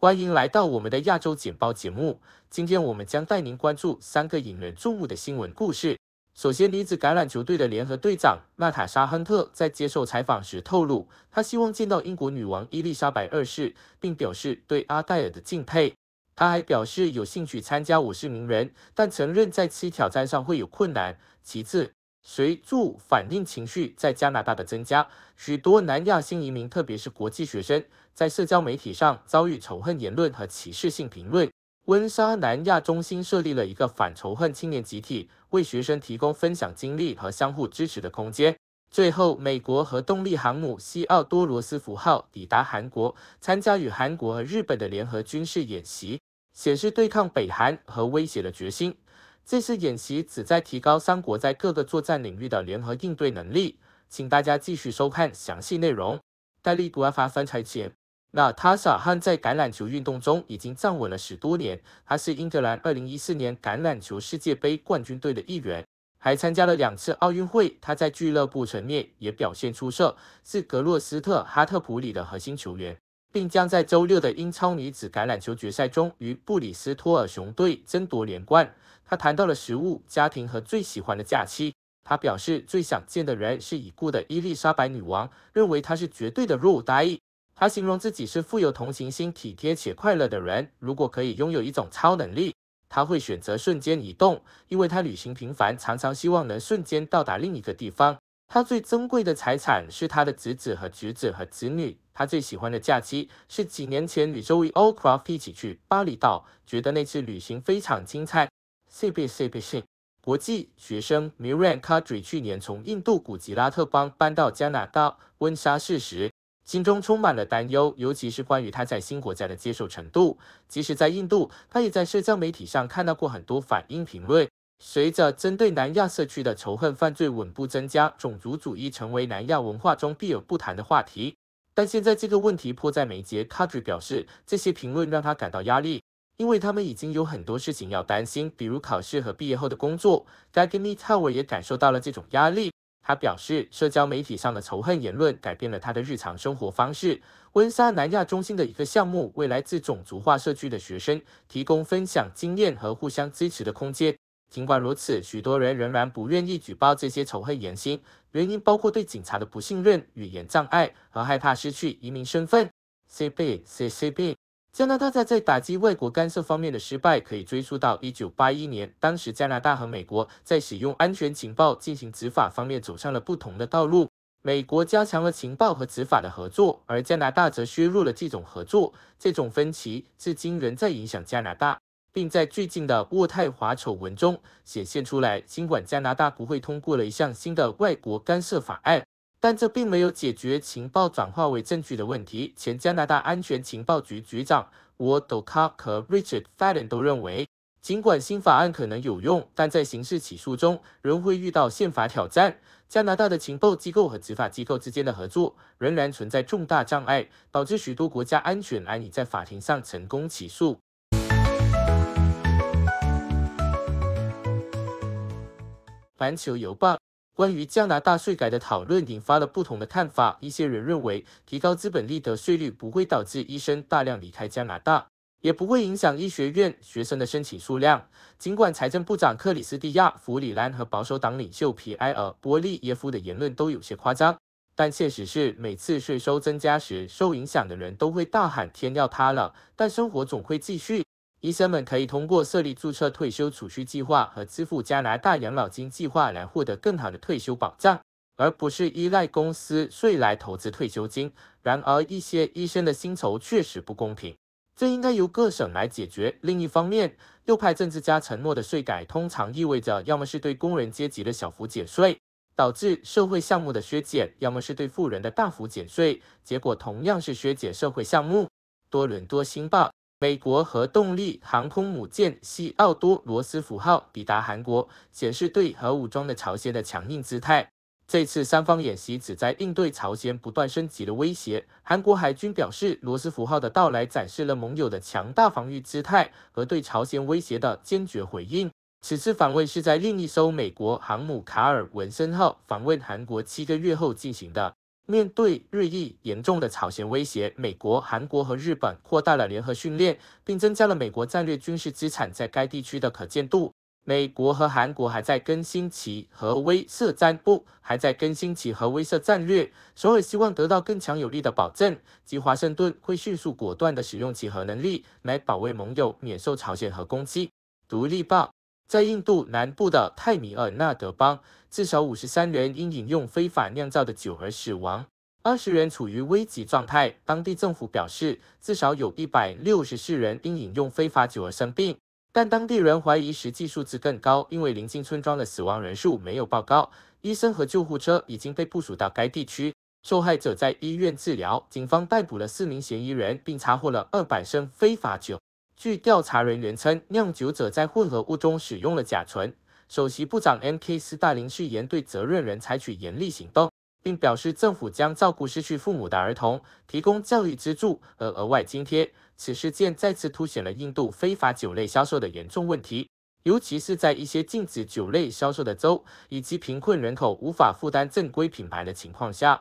欢迎来到我们的亚洲简报节目。今天我们将带您关注三个引人注目的新闻故事。首先，女子橄榄球队的联合队长娜塔莎·亨特在接受采访时透露，她希望见到英国女王伊丽莎白二世，并表示对阿黛尔的敬佩。她还表示有兴趣参加《我是名人》，但承认在其挑战上会有困难。其次，随著反令情绪在加拿大的增加，许多南亚新移民，特别是国际学生，在社交媒体上遭遇仇恨言论和歧视性评论。温莎南亚中心设立了一个反仇恨青年集体，为学生提供分享经历和相互支持的空间。最后，美国核动力航母西奥多罗斯福号抵达韩国，参加与韩国和日本的联合军事演习，显示对抗北韩和威胁的决心。这次演习旨在提高三国在各个作战领域的联合应对能力，请大家继续收看详细内容。戴利·古阿法翻拆前，娜塔莎汉在橄榄球运动中已经站稳了十多年，他是英格兰2014年橄榄球世界杯冠军队的一员，还参加了两次奥运会。他在俱乐部层面也表现出色，是格洛斯特哈特普里的核心球员，并将在周六的英超女子橄榄球决赛中与布里斯托尔雄队争夺连冠。他谈到了食物、家庭和最喜欢的假期。他表示最想见的人是已故的伊丽莎白女王，认为她是绝对的 rule。他形容自己是富有同情心、体贴且快乐的人。如果可以拥有一种超能力，他会选择瞬间移动，因为他旅行频繁，常常希望能瞬间到达另一个地方。他最珍贵的财产是他的侄子和侄子和侄女。他最喜欢的假期是几年前与周围 O'Craft 一起去巴厘岛，觉得那次旅行非常精彩。c 被 c 被训！国际学生 Miran k a d r i 去年从印度古吉拉特邦搬到加拿大温莎市时，心中充满了担忧，尤其是关于他在新国家的接受程度。即使在印度，他也在社交媒体上看到过很多反应评论。随着针对南亚社区的仇恨犯罪稳步增加，种族主义成为南亚文化中避而不谈的话题。但现在这个问题迫在眉睫 k a d r i 表示，这些评论让他感到压力。因为他们已经有很多事情要担心，比如考试和毕业后的工作。g a g a m i t r 也感受到了这种压力。他表示，社交媒体上的仇恨言论改变了他的日常生活方式。温莎南亚中心的一个项目为来自种族化社区的学生提供分享经验和互相支持的空间。尽管如此，许多人仍然不愿意举报这些仇恨言行，原因包括对警察的不信任、语言障碍和害怕失去移民身份。C B C C B。加拿大在打击外国干涉方面的失败，可以追溯到1981年。当时，加拿大和美国在使用安全情报进行执法方面走上了不同的道路。美国加强了情报和执法的合作，而加拿大则削弱了这种合作。这种分歧至今仍在影响加拿大，并在最近的渥太华丑闻中显现出来。尽管加拿大不会通过了一项新的外国干涉法案。但这并没有解决情报转化为证据的问题。前加拿大安全情报局局长 w o d o k a 和 Richard f a d d e n 都认为，尽管新法案可能有用，但在刑事起诉中仍会遇到宪法挑战。加拿大的情报机构和执法机构之间的合作仍然存在重大障碍，导致许多国家安全案例在法庭上成功起诉。环球邮报。关于加拿大税改的讨论引发了不同的看法。一些人认为，提高资本利得税率不会导致医生大量离开加拿大，也不会影响医学院学生的申请数量。尽管财政部长克里斯蒂亚·弗里兰和保守党领袖皮埃尔·波利耶夫的言论都有些夸张，但现实是，每次税收增加时，受影响的人都会大喊“天要塌了”，但生活总会继续。医生们可以通过设立注册退休储蓄计划和支付加拿大养老金计划来获得更好的退休保障，而不是依赖公司税来投资退休金。然而，一些医生的薪酬确实不公平，这应该由各省来解决。另一方面，右派政治家承诺的税改通常意味着要么是对工人阶级的小幅减税，导致社会项目的削减；要么是对富人的大幅减税，结果同样是削减社会项目。多伦多星报。美国核动力航空母舰“西奥多·罗斯福号”抵达韩国，显示对核武装的朝鲜的强硬姿态。这次三方演习旨在应对朝鲜不断升级的威胁。韩国海军表示，罗斯福号的到来展示了盟友的强大防御姿态和对朝鲜威胁的坚决回应。此次访问是在另一艘美国航母“卡尔·文森号”访问韩国七个月后进行的。面对日益严重的朝鲜威胁，美国、韩国和日本扩大了联合训练，并增加了美国战略军事资产在该地区的可见度。美国和韩国还在更新其核威慑战部，还在更新其核威慑战略，所以希望得到更强有力的保证，即华盛顿会迅速果断地使用其核能力来保卫盟友免受朝鲜核攻击。独立报。在印度南部的泰米尔纳德邦，至少五十三人因饮用非法酿造的酒而死亡，二十人处于危急状态。当地政府表示，至少有一百六十四人因饮用非法酒而生病，但当地人怀疑实际数字更高，因为邻近村庄的死亡人数没有报告。医生和救护车已经被部署到该地区，受害者在医院治疗。警方逮捕了四名嫌疑人，并查获了二百升非法酒。据调查人员称，酿酒者在混合物中使用了甲醇。首席部长 M.K. 斯大林誓言对责任人采取严厉行动，并表示政府将照顾失去父母的儿童，提供教育资助和额外津贴。此事件再次凸显了印度非法酒类销售的严重问题，尤其是在一些禁止酒类销售的州以及贫困人口无法负担正规品牌的情况下。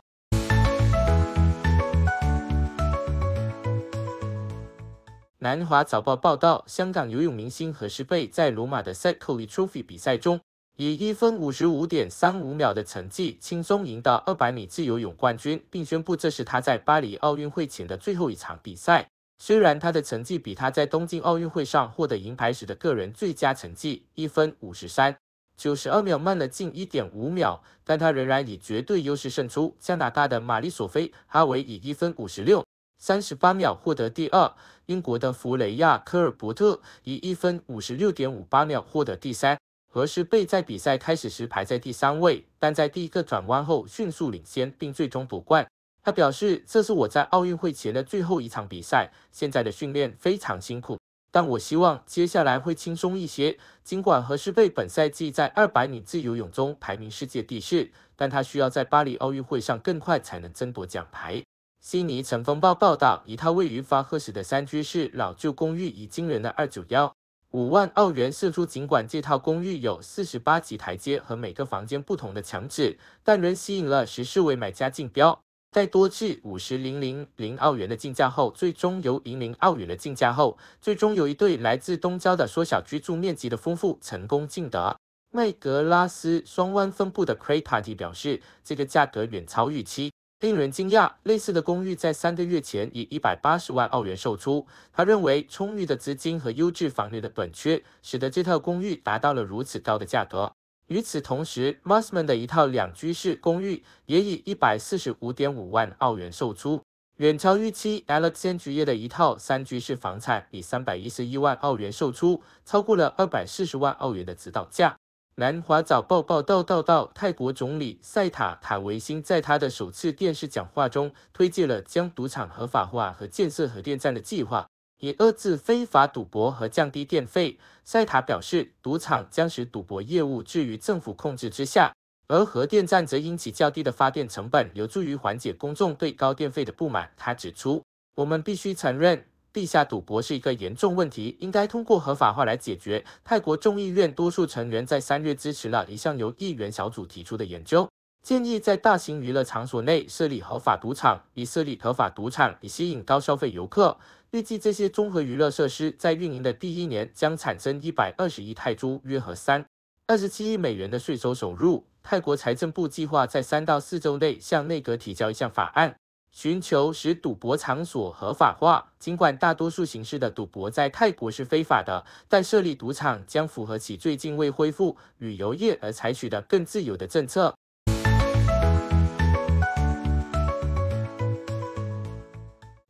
南华早报报道，香港游泳明星何诗蓓在罗马的 c y c l i Trophy 比赛中，以一分五十五点三五秒的成绩轻松赢得二百米自由泳冠军，并宣布这是他在巴黎奥运会前的最后一场比赛。虽然他的成绩比他在东京奥运会上获得银牌时的个人最佳成绩一分五十三九十二秒慢了近一点五秒，但他仍然以绝对优势胜出。加拿大的玛丽索菲·哈维以一分五十六。三十八秒获得第二，英国的弗雷亚·科尔伯特以一分五十六点五八秒获得第三。何诗蓓在比赛开始时排在第三位，但在第一个转弯后迅速领先，并最终夺冠。他表示：“这是我在奥运会前的最后一场比赛，现在的训练非常辛苦，但我希望接下来会轻松一些。”尽管何诗蓓本赛季在200米自由泳中排名世界第四，但他需要在巴黎奥运会上更快才能争夺奖牌。悉尼晨风报报道，一套位于法赫史的三居室老旧公寓以惊人的二九幺五万澳元售出。尽管这套公寓有四十八级台阶和每个房间不同的墙纸，但仍吸引了十四位买家竞标。在多至五十零零零澳元的竞价后，最终由零零澳元的竞价后，最终由一对来自东郊的缩小居住面积的夫妇成功竞得。麦格拉斯双湾分部的 c r e a t p a r t y 表示，这个价格远超预期。令人惊讶，类似的公寓在三个月前以一百八十万澳元售出。他认为，充裕的资金和优质房源的短缺，使得这套公寓达到了如此高的价格。与此同时 m u s m a n 的一套两居室公寓也以一百四十五点五万澳元售出，远超预期。a l e x a n d i a 的一套三居室房产以三百一十一万澳元售出，超过了二百四十万澳元的指导价。南华早报报道，道道泰国总理塞塔·坦维辛在他的首次电视讲话中，推介了将赌场合法化和建设核电站的计划，以遏制非法赌博和降低电费。塞塔表示，赌场将使赌博业务置于政府控制之下，而核电站则因其较低的发电成本，有助于缓解公众对高电费的不满。他指出，我们必须承认。地下赌博是一个严重问题，应该通过合法化来解决。泰国众议院多数成员在三月支持了一项由议员小组提出的研究，建议在大型娱乐场所内设立合法赌场，以设立合法赌场以吸引高消费游客。预计这些综合娱乐设施在运营的第一年将产生一百二十亿泰铢（约合三二十七亿美元）的税收收入。泰国财政部计划在三到四周内向内阁提交一项法案。寻求使赌博场所合法化，尽管大多数形式的赌博在泰国是非法的，但设立赌场将符合其最近为恢复旅游业而采取的更自由的政策。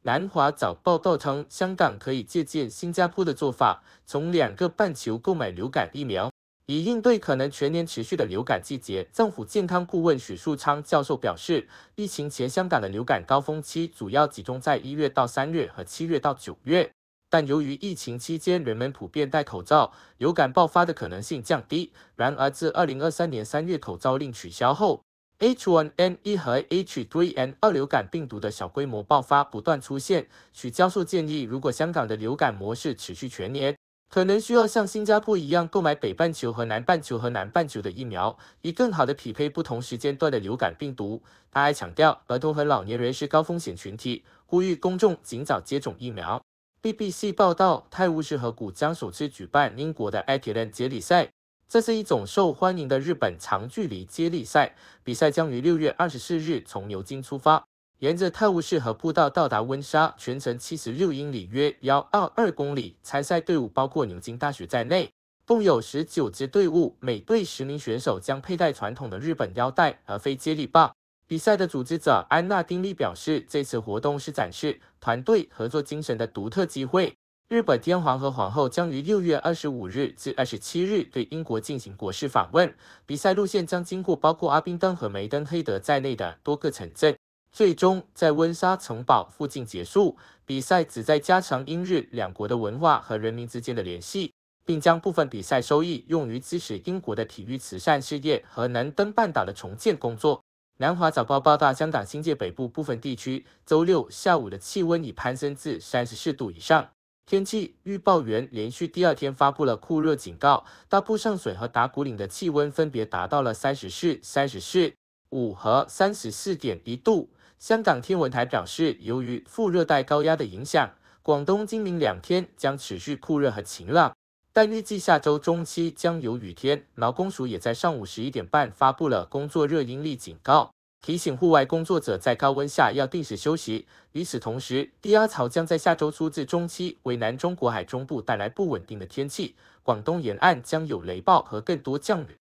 南华早报报道称，香港可以借鉴新加坡的做法，从两个半球购买流感疫苗。以应对可能全年持续的流感季节，政府健康顾问许树昌教授表示，疫情前香港的流感高峰期主要集中在一月到三月和七月到九月。但由于疫情期间人们普遍戴口罩，流感爆发的可能性降低。然而，自二零二三年三月口罩令取消后，H1N1 和 H3N2 流感病毒的小规模爆发不断出现。许教授建议，如果香港的流感模式持续全年，可能需要像新加坡一样购买北半球和南半球和南半球的疫苗，以更好的匹配不同时间段的流感病毒。他还强调，儿童和老年人是高风险群体，呼吁公众尽早接种疫苗。BBC 报道，泰晤士河谷将首次举办英国的埃特林接力赛，这是一种受欢迎的日本长距离接力赛。比赛将于六月二十四日从牛津出发。沿着泰晤士河步道到达温莎，全程七十六英里，约幺二二公里。参赛队伍包括牛津大学在内，共有十九支队伍，每队十名选手将佩戴传统的日本腰带，而非接力棒。比赛的组织者安娜丁力表示，这次活动是展示团队合作精神的独特机会。日本天皇和皇后将于六月二十五日至二十七日对英国进行国事访问，比赛路线将经过包括阿宾登和梅登黑德在内的多个城镇。最终在温莎城堡附近结束比赛，旨在加强英日两国的文化和人民之间的联系，并将部分比赛收益用于支持英国的体育慈善事业和南登半岛的重建工作。南华早报报道，香港新界北部部分地区周六下午的气温已攀升至三十四度以上，天气预报员连续第二天发布了酷热警告。大埔上水和打鼓岭的气温分别达到了三十四、三十四五和三十四点一度。香港天文台表示，由于副热带高压的影响，广东今明两天将持续酷热和晴朗，但预计下周中期将有雨天。劳工署也在上午十一点半发布了工作热应力警告，提醒户外工作者在高温下要定时休息。与此同时，低压槽将在下周初至中期为南中国海中部带来不稳定的天气，广东沿岸将有雷暴和更多降雨。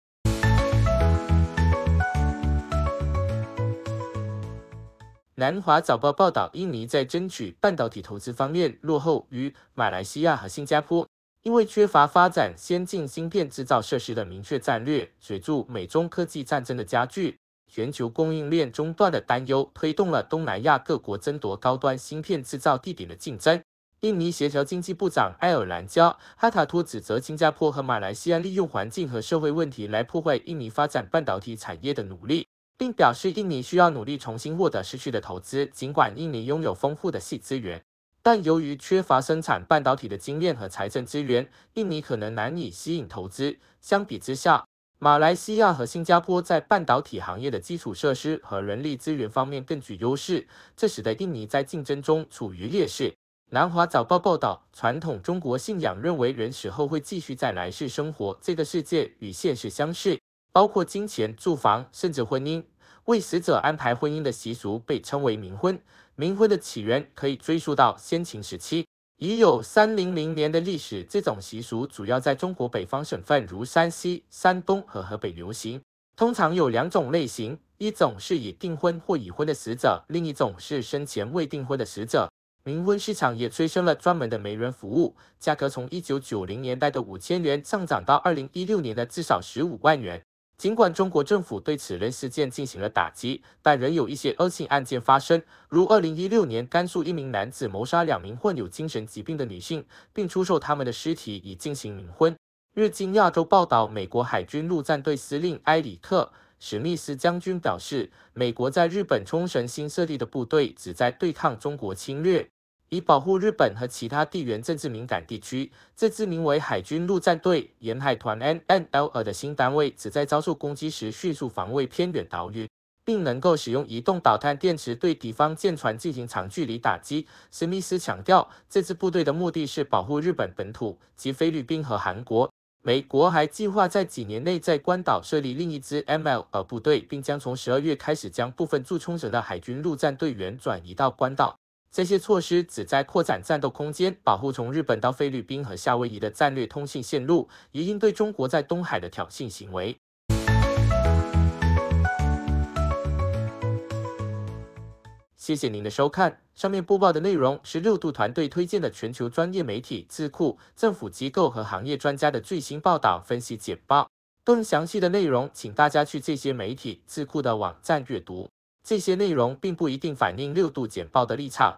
南华早报报道，印尼在争取半导体投资方面落后于马来西亚和新加坡，因为缺乏发展先进芯片制造设施的明确战略。随着美中科技战争的加剧，全球供应链中断的担忧推动了东南亚各国争夺高端芯片制造地点的竞争。印尼协调经济部长埃尔兰加·哈塔托指责新加坡和马来西亚利用环境和社会问题来破坏印尼发展半导体产业的努力。并表示，印尼需要努力重新获得失去的投资。尽管印尼拥有丰富的系资源，但由于缺乏生产半导体的经验和财政资源，印尼可能难以吸引投资。相比之下，马来西亚和新加坡在半导体行业的基础设施和人力资源方面更具优势，这使得印尼在竞争中处于劣势。南华早报报道，传统中国信仰认为，人死后会继续在来世生活，这个世界与现实相似，包括金钱、住房，甚至婚姻。为死者安排婚姻的习俗被称为冥婚。冥婚的起源可以追溯到先秦时期，已有三零零年的历史。这种习俗主要在中国北方省份，如山西、山东和河北流行。通常有两种类型：一种是以订婚或已婚的死者，另一种是生前未订婚的死者。冥婚市场也催生了专门的媒人服务，价格从一九九零年代的五千元上涨到二零一六年的至少十五万元。尽管中国政府对此类事件进行了打击，但仍有一些恶性案件发生，如二零一六年甘肃一名男子谋杀两名患有精神疾病的女性，并出售他们的尸体以进行冥婚。《日经亚洲》报道，美国海军陆战队司令埃里克·史密斯将军表示，美国在日本冲绳新设立的部队旨在对抗中国侵略。以保护日本和其他地缘政治敏感地区，这支名为海军陆战队沿海团 N N L 二的新单位只在遭受攻击时迅速防卫偏远岛屿，并能够使用移动导弹电池对敌方舰船进行长距离打击。史密斯强调，这支部队的目的是保护日本本土及菲律宾和韩国。美国还计划在几年内在关岛设立另一支 M L 二部队，并将从十二月开始将部分驻冲绳的海军陆战队员转移到关岛。这些措施旨在扩展战斗空间，保护从日本到菲律宾和夏威夷的战略通信线路，以应对中国在东海的挑衅行为。谢谢您的收看，上面播报的内容是六度团队推荐的全球专业媒体、智库、政府机构和行业专家的最新报道、分析简报。更详细的内容，请大家去这些媒体、智库的网站阅读。这些内容并不一定反映六度简报的立场。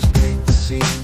Paint the scene.